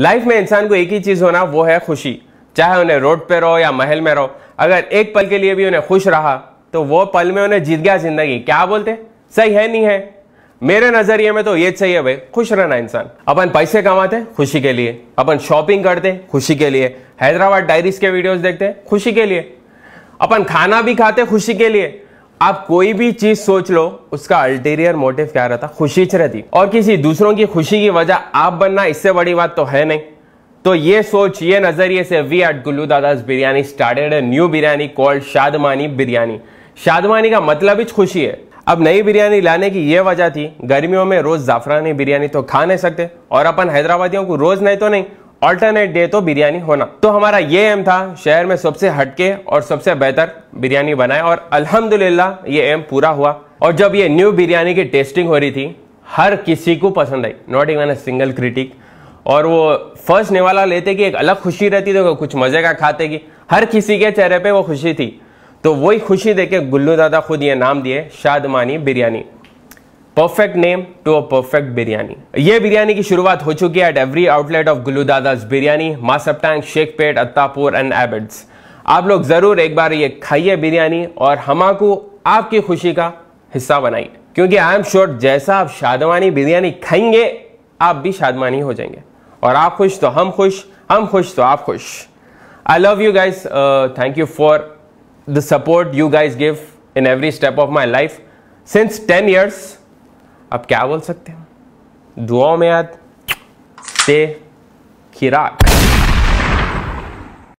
life में इंसान को एक ही चीज़ होना वो है खुशी चाहे उन्हें रोड पे रहो या महल में रहो अगर एक पल के लिए भी उन्हें खुश रहा तो वो पल में उन्हें जीत गया जिंदगी क्या बोलते सही है नहीं है मेरे नजरिए में तो ये सही है भाई खुश रहना इंसान अपन पैसे कमाते खुशी के लिए अपन शॉपिंग करते खुशी के लिए हैदराबाद डायरीज के वीडियोस देखते खुशी के लिए अपन खाना भी खाते खुशी के लिए आप कोई भी चीज सोच लो उसका अल्टीरियर मोटिव क्या रहता खुशी रहती और किसी दूसरों की खुशी की वजह आप बनना इससे बड़ी बात तो है नहीं तो ये सोच ये नजरिए से we at Gullu Dada's biryani started new biryani called Shadmani biryani Shadmani का मतलब ही खुशी है अब नई बिरयानी लाने की ये वजह थी गर्मियों में रोज जाफरानी बिरयानी तो खा नहीं सकते और अपन हैदराबादियों को रोज नहीं तो नहीं ऑल्टरनेट डे तो बिरयानी होना तो हमारा ये एम था शहर में सबसे हटके और सबसे बेहतर बिरयानी बनाए और अल्हम्दुलिल्लाह ये एम पूरा हुआ और जब ये न्यू बिरयानी की टेस्टिंग हो रही थी हर किसी को पसंद I not even a single critic और वो फर्स्ट निवाला लेते कि एक अलग खुशी रहती थी तो कुछ मज़े का खाते की हर किसी के चेहरे पर वो खुशी थी तो वही खुशी देखे गुल्लू दादा खुद ये नाम दिए Shadmani biryani perfect name to a perfect biryani ये बिरयानी की शुरुआत हो चुकी है at every outlet of Gullu Dada's biryani Masab Tank Shaikpet Attapur and Abids आप लोग ज़रूर एक बार ये खाइए बिरयानी और हमको आपकी खुशी का हिस्सा बनाइए क्योंकि आई एम श्योर जैसा आप शादवानी बिरयानी खाएंगे आप भी शादवानी हो जाएंगे और आप खुश तो हम खुश हम खुश तो आप खुश I love you guys thank you for the support you guys give in every step of my life since ten years अब क्या बोल सकते हैं दुआओं में याद से खिराक